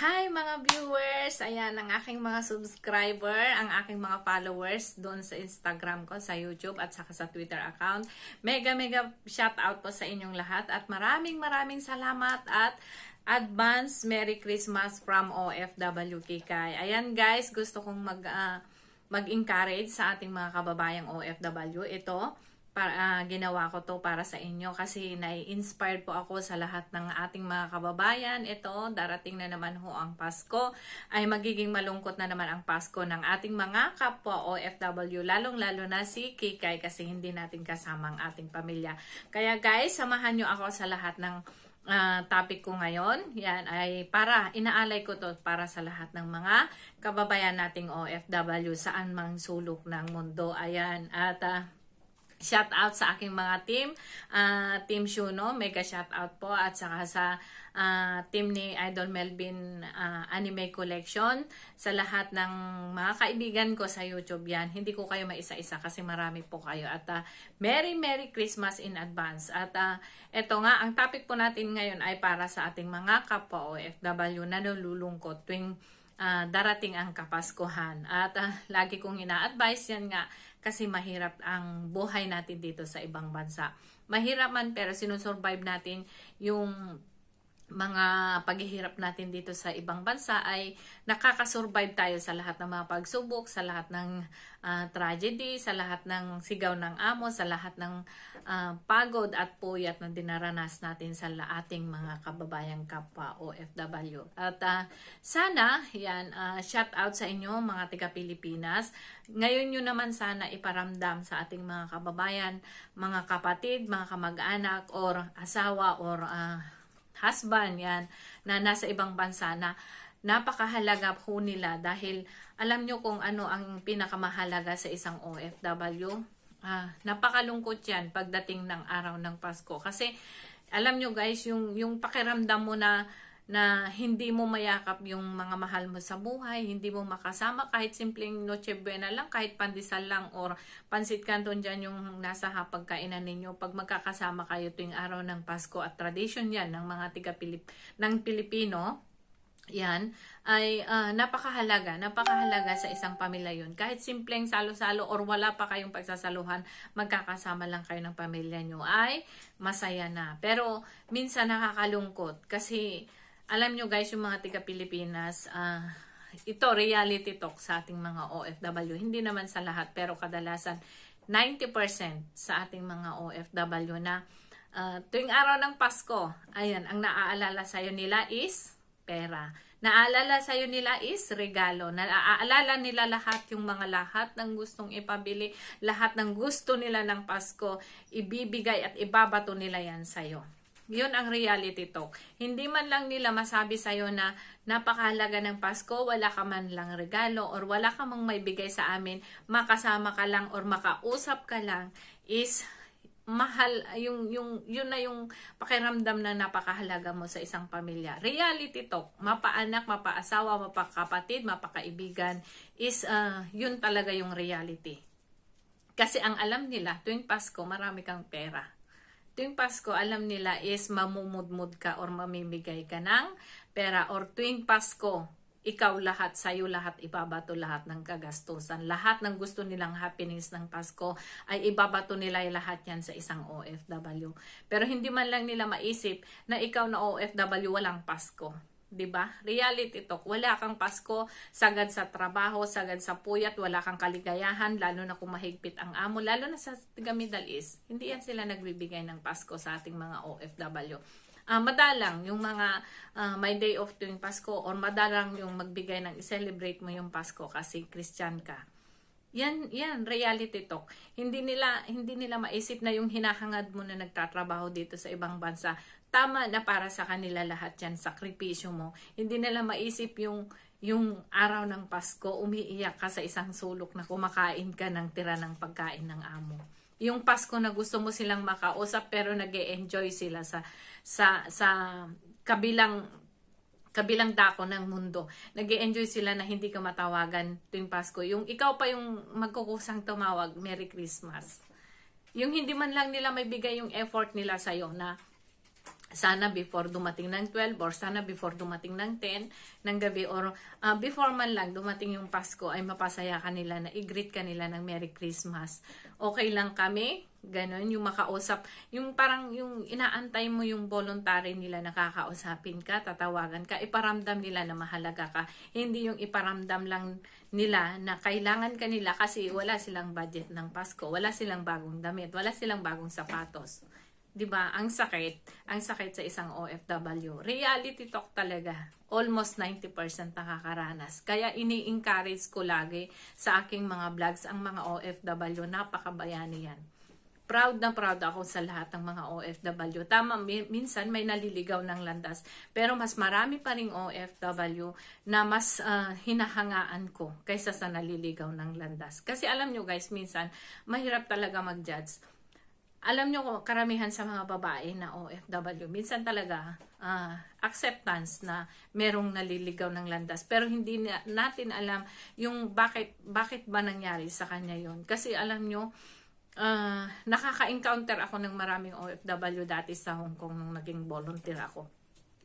Hi mga viewers! Ayan, ang aking mga subscriber, ang aking mga followers doon sa Instagram ko, sa YouTube at saka sa Twitter account. Mega mega shout out po sa inyong lahat at maraming maraming salamat at advance Merry Christmas from OFW Kikay. Ayan guys, gusto kong mag, uh, mag-encourage sa ating mga kababayang OFW. Ito, para, uh, ginawa ko to para sa inyo kasi nai-inspired po ako sa lahat ng ating mga kababayan. Ito, darating na naman ho ang Pasko. Ay magiging malungkot na naman ang Pasko ng ating mga kapwa OFW, lalong-lalo na si Kikay kasi hindi natin kasama ang ating pamilya. Kaya guys, samahan nyo ako sa lahat ng uh, topic ko ngayon. Yan ay para, inaalay ko to para sa lahat ng mga kababayan nating OFW saan mang sulok ng mundo. Ayan, at... Uh, Shout out sa aking mga team, uh, Team Shuno, mega shout out po at saka sa uh, team ni Idol Melvin uh, Anime Collection sa lahat ng mga kaibigan ko sa YouTube yan. Hindi ko kayo maisa-isa kasi marami po kayo at uh, Merry Merry Christmas in advance. At uh, nga, ang topic po natin ngayon ay para sa ating mga kapwa OFW na nalulungkot tuwing uh, darating ang Kapaskuhan. At uh, lagi kong ina-advise yan nga kasi mahirap ang buhay natin dito sa ibang bansa. Mahirap man pero sinusurvive natin yung mga paghihirap natin dito sa ibang bansa ay nakakasurvive tayo sa lahat ng mga pagsubok, sa lahat ng uh, tragedy, sa lahat ng sigaw ng amo, sa lahat ng uh, pagod at puyat na dinaranas natin sa ating mga kababayang kapwa OFW. At uh, sana, yan, uh, shout out sa inyo mga tiga Pilipinas. Ngayon nyo naman sana iparamdam sa ating mga kababayan, mga kapatid, mga kamag-anak, or asawa, or uh, husband, yan, na nasa ibang bansa na napakahalaga po nila dahil alam nyo kung ano ang pinakamahalaga sa isang OFW. Ah, napakalungkot yan pagdating ng araw ng Pasko. Kasi alam nyo guys, yung, yung pakiramdam mo na na hindi mo mayakap yung mga mahal mo sa buhay, hindi mo makasama kahit simpleng noche buena lang, kahit pandesal lang or pansit canton dyan yung nasa hapagkainan ninyo. Pag magkakasama kayo tuwing araw ng Pasko at tradition yan ng mga tiga Pilip ng Pilipino, yan, ay uh, napakahalaga, napakahalaga sa isang pamilya yun. Kahit simpleng salo-salo or wala pa kayong pagsasaluhan, magkakasama lang kayo ng pamilya nyo ay masaya na. Pero minsan nakakalungkot kasi alam nyo guys, yung mga taga-Pilipinas, uh, ah, ito reality talk sa ating mga OFW. Hindi naman sa lahat, pero kadalasan 90% sa ating mga OFW na uh, tuwing araw ng Pasko, ayan, ang naaalala sa'yo nila is pera. Naaalala sa'yo nila is regalo. Naaalala nila lahat yung mga lahat ng gustong ipabili, lahat ng gusto nila ng Pasko, ibibigay at ibabato nila yan sa'yo. Yun ang reality talk. Hindi man lang nila masabi sa'yo na napakahalaga ng Pasko, wala ka man lang regalo, or wala ka mang may bigay sa amin, makasama ka lang or makausap ka lang, is mahal yung yung yun na yung pakiramdam na napakahalaga mo sa isang pamilya. Reality talk, mapaanak, mapaasawa, mapakapatid, mapakaibigan is uh, yun talaga yung reality. Kasi ang alam nila tuwing Pasko, marami kang pera tuwing Pasko, alam nila is mamumudmud ka or mamimigay ka ng pera or tuwing Pasko, ikaw lahat, sa'yo lahat, ibabato lahat ng kagastusan. Lahat ng gusto nilang happiness ng Pasko ay ibabato nila lahat yan sa isang OFW. Pero hindi man lang nila maisip na ikaw na OFW, walang Pasko. 'di ba? Reality talk. Wala kang Pasko, sagad sa trabaho, sagad sa puyat, wala kang kaligayahan, lalo na kung mahigpit ang amo, lalo na sa taga Middle East. Hindi yan sila nagbibigay ng Pasko sa ating mga OFW. Uh, ah, madalang yung mga uh, ah, my day off tuwing Pasko or madalang yung magbigay ng i-celebrate mo yung Pasko kasi Christian ka. Yan, yan, reality talk. Hindi nila, hindi nila maisip na yung hinahangad mo na nagtatrabaho dito sa ibang bansa, tama na para sa kanila lahat yan, sakripisyo mo. Hindi nila maisip yung, yung araw ng Pasko, umiiyak ka sa isang sulok na kumakain ka ng tira ng pagkain ng amo. Yung Pasko na gusto mo silang makausap pero nag enjoy sila sa, sa, sa kabilang kabilang dako ng mundo. nag enjoy sila na hindi ka matawagan tuwing Pasko. Yung ikaw pa yung magkukusang tumawag, Merry Christmas. Yung hindi man lang nila may bigay yung effort nila sa'yo na sana before dumating ng 12 or sana before dumating ng 10 ng gabi or uh, before man lang dumating yung Pasko ay mapasaya kanila na i-greet kanila ng Merry Christmas. Okay lang kami, ganun, yung makausap, yung parang yung inaantay mo yung voluntary nila nakakausapin ka, tatawagan ka, iparamdam nila na mahalaga ka. Hindi yung iparamdam lang nila na kailangan kanila kasi wala silang budget ng Pasko, wala silang bagong damit, wala silang bagong sapatos. 'di ba? Ang sakit, ang sakit sa isang OFW. Reality talk talaga. Almost 90% nakakaranas. Kaya ini-encourage ko lagi sa aking mga vlogs ang mga OFW, napakabayani yan. Proud na proud ako sa lahat ng mga OFW. Tama, minsan may naliligaw ng landas. Pero mas marami pa rin OFW na mas uh, hinahangaan ko kaysa sa naliligaw ng landas. Kasi alam nyo guys, minsan mahirap talaga mag-judge alam nyo, karamihan sa mga babae na OFW, minsan talaga uh, acceptance na merong naliligaw ng landas. Pero hindi na, natin alam yung bakit, bakit ba nangyari sa kanya yon Kasi alam nyo, uh, nakaka-encounter ako ng maraming OFW dati sa Hong Kong nung naging volunteer ako.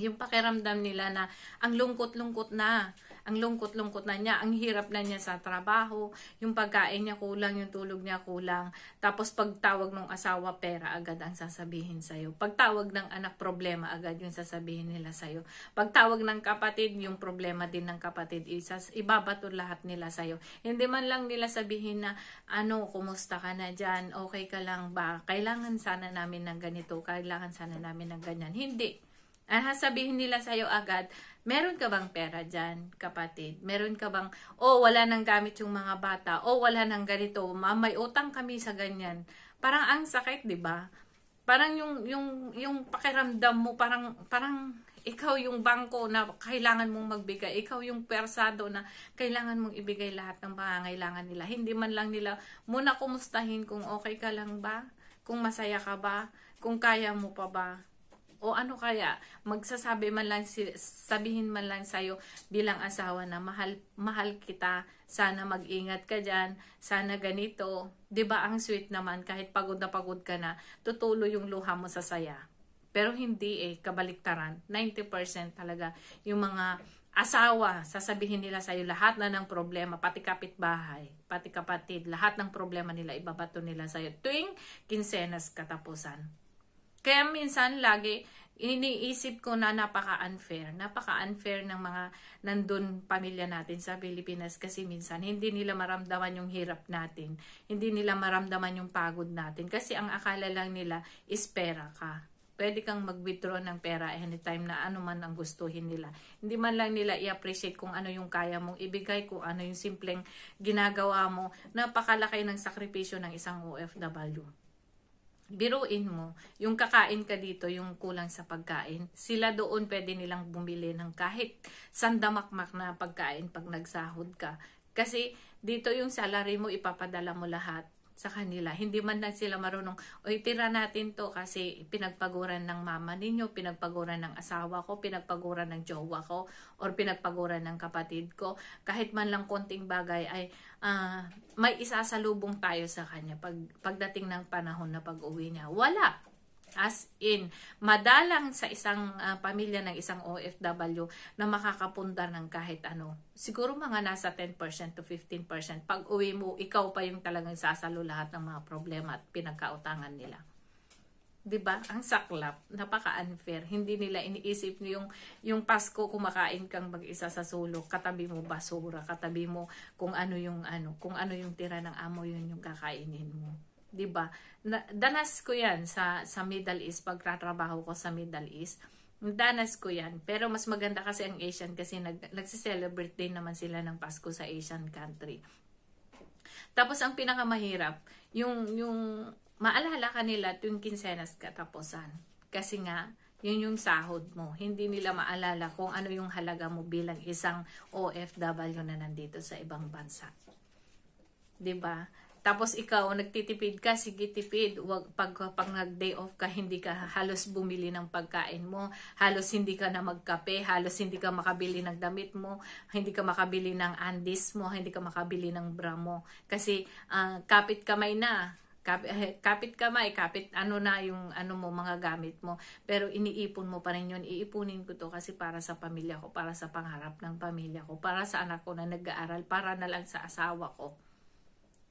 Yung pakiramdam nila na ang lungkot-lungkot na ang lungkot-lungkot na niya, ang hirap na niya sa trabaho, yung pagkain niya kulang, yung tulog niya kulang. Tapos pagtawag ng asawa, pera agad ang sasabihin sa'yo. Pagtawag ng anak, problema agad yung sasabihin nila sa'yo. Pagtawag ng kapatid, yung problema din ng kapatid. Isas, ibabato lahat nila sa'yo. Hindi man lang nila sabihin na, ano, kumusta ka na dyan? Okay ka lang ba? Kailangan sana namin ng ganito. Kailangan sana namin ng ganyan. Hindi. Ah, sabihin nila sa'yo agad, Meron ka bang pera dyan, kapatid? Meron ka bang, oh, wala nang gamit yung mga bata. Oh, wala nang ganito. Ma, may utang kami sa ganyan. Parang ang sakit, di ba? Parang yung, yung, yung pakiramdam mo, parang, parang ikaw yung bangko na kailangan mong magbigay. Ikaw yung persado na kailangan mong ibigay lahat ng pangangailangan nila. Hindi man lang nila muna kumustahin kung okay ka lang ba, kung masaya ka ba, kung kaya mo pa ba o ano kaya magsasabi man lang si, sabihin man lang sa iyo bilang asawa na mahal mahal kita sana mag-ingat ka diyan sana ganito 'di ba ang sweet naman kahit pagod na pagod ka na tutulo yung luha mo sa saya pero hindi eh kabaliktaran 90% talaga yung mga asawa sasabihin nila sa iyo lahat na ng problema pati kapitbahay pati kapatid lahat ng problema nila ibabato nila sa iyo tuwing kinsenas katapusan kaya minsan lagi iniisip ko na napaka-unfair. Napaka-unfair ng mga nandun pamilya natin sa Pilipinas kasi minsan hindi nila maramdaman yung hirap natin. Hindi nila maramdaman yung pagod natin. Kasi ang akala lang nila is pera ka. Pwede kang mag-withdraw ng pera anytime na ano man ang gustuhin nila. Hindi man lang nila i-appreciate kung ano yung kaya mong ibigay, kung ano yung simpleng ginagawa mo. Napakalaki ng sakripisyo ng isang OFW biruin mo, yung kakain ka dito, yung kulang sa pagkain, sila doon pwede nilang bumili ng kahit sandamakmak na pagkain pag nagsahod ka. Kasi dito yung salary mo, ipapadala mo lahat sa kanila. Hindi man lang sila marunong, o tira natin to kasi pinagpaguran ng mama ninyo, pinagpaguran ng asawa ko, pinagpaguran ng jowa ko, or pinagpaguran ng kapatid ko. Kahit man lang konting bagay ay uh, may isasalubong tayo sa kanya pag, pagdating ng panahon na pag-uwi niya. Wala. As in, madalang sa isang uh, pamilya ng isang OFW na makakapunta ng kahit ano. Siguro mga nasa 10% to 15%. Pag uwi mo, ikaw pa yung talagang sasalo lahat ng mga problema at pinagkautangan nila. 'di ba? Ang saklap, napaka-unfair. Hindi nila iniisip yung yung Pasko kumakain kang mag-isa sa sulok, katabi mo basura, katabi mo kung ano yung ano, kung ano yung tira ng amo yun yung kakainin mo. 'di ba? Danas ko 'yan sa sa Middle East pagtatrabaho ko sa Middle East. Danas ko 'yan. Pero mas maganda kasi ang Asian kasi nag nagse-celebrate din naman sila ng Pasko sa Asian country. Tapos ang pinakamahirap, yung yung maalala kanila nila tuwing kinsenas katapusan. Kasi nga, yun yung sahod mo. Hindi nila maalala kung ano yung halaga mo bilang isang OFW na nandito sa ibang bansa. 'Di ba? Tapos ikaw, nagtitipid ka, sige tipid. Wag, pag, pag nag-day off ka, hindi ka halos bumili ng pagkain mo. Halos hindi ka na magkape. Halos hindi ka makabili ng damit mo. Hindi ka makabili ng andis mo. Hindi ka makabili ng bra mo. Kasi uh, kapit kamay na kapit, eh, kapit kamay, kapit ano na yung ano mo, mga gamit mo. Pero iniipon mo pa rin yun. Iipunin ko to kasi para sa pamilya ko, para sa pangarap ng pamilya ko, para sa anak ko na nag-aaral, para na lang sa asawa ko.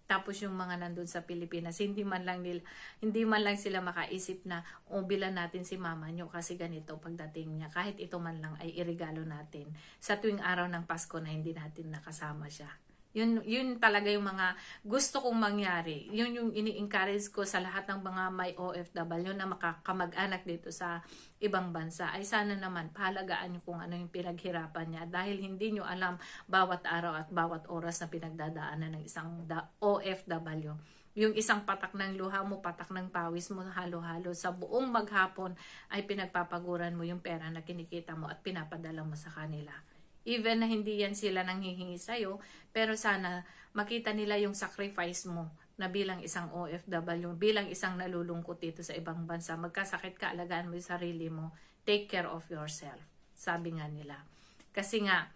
Tapos yung mga nandun sa Pilipinas, hindi man lang nila, hindi man lang sila makaisip na ubilan oh, natin si mama nyo kasi ganito pagdating niya. Kahit ito man lang ay irigalo natin sa tuwing araw ng Pasko na hindi natin nakasama siya. Yun, yun talaga yung mga gusto kong mangyari. Yun yung ini-encourage ko sa lahat ng mga may OFW na makakamag-anak dito sa ibang bansa. Ay sana naman pahalagaan nyo kung ano yung pinaghirapan niya dahil hindi nyo alam bawat araw at bawat oras na pinagdadaanan ng isang OFW yung isang patak ng luha mo, patak ng pawis mo, halo-halo, sa buong maghapon ay pinagpapaguran mo yung pera na kinikita mo at pinapadala mo sa kanila. Even na hindi yan sila nanghihingi sa'yo, pero sana makita nila yung sacrifice mo na bilang isang OFW, bilang isang nalulungkot dito sa ibang bansa, magkasakit ka, alagaan mo yung sarili mo, take care of yourself, sabi nga nila. Kasi nga,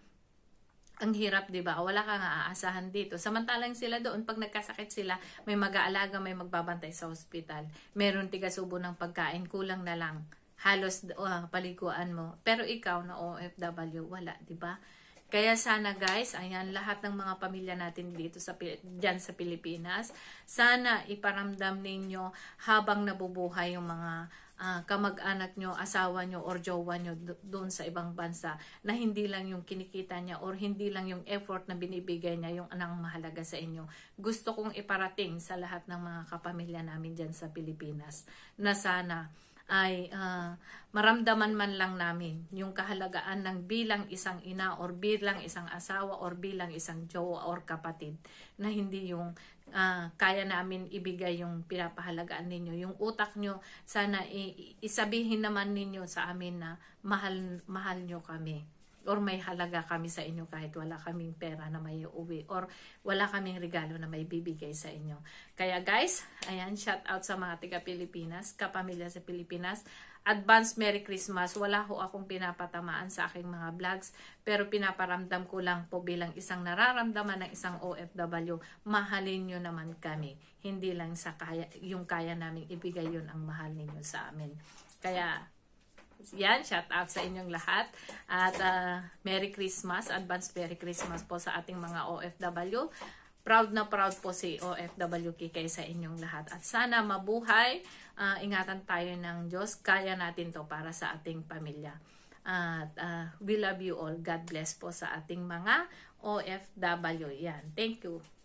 ang hirap, di ba? Wala kang aasahan dito. Samantalang sila doon, pag nagkasakit sila, may mag-aalaga, may magbabantay sa ospital. Meron tigasubo ng pagkain, kulang na lang halos uh, paliguan mo. Pero ikaw na OFW, wala, 'di ba? Kaya sana guys, ayan lahat ng mga pamilya natin dito sa diyan sa Pilipinas, sana iparamdam ninyo habang nabubuhay yung mga uh, kamag-anak nyo, asawa nyo, or jowa nyo doon sa ibang bansa na hindi lang yung kinikita niya or hindi lang yung effort na binibigay niya yung anang mahalaga sa inyo. Gusto kong iparating sa lahat ng mga kapamilya namin diyan sa Pilipinas na sana ay uh, maramdaman man lang namin yung kahalagaan ng bilang isang ina or bilang isang asawa or bilang isang jowa or kapatid na hindi yung uh, kaya namin ibigay yung pinapahalagaan ninyo. Yung utak nyo, sana isabihin naman ninyo sa amin na mahal, mahal nyo kami or may halaga kami sa inyo kahit wala kaming pera na may uwi or wala kaming regalo na may bibigay sa inyo. Kaya guys, ayan, shout out sa mga tiga Pilipinas, kapamilya sa Pilipinas. Advance Merry Christmas. Wala ho akong pinapatamaan sa aking mga vlogs pero pinaparamdam ko lang po bilang isang nararamdaman ng isang OFW. Mahalin nyo naman kami. Hindi lang sa kaya, yung kaya namin ibigay yun ang mahal ninyo sa amin. Kaya yan, shout out sa inyong lahat. At uh, Merry Christmas, advance Merry Christmas po sa ating mga OFW. Proud na proud po si OFW kay sa inyong lahat. At sana mabuhay, uh, ingatan tayo ng Diyos. Kaya natin to para sa ating pamilya. At uh, we love you all. God bless po sa ating mga OFW. Yan. Thank you.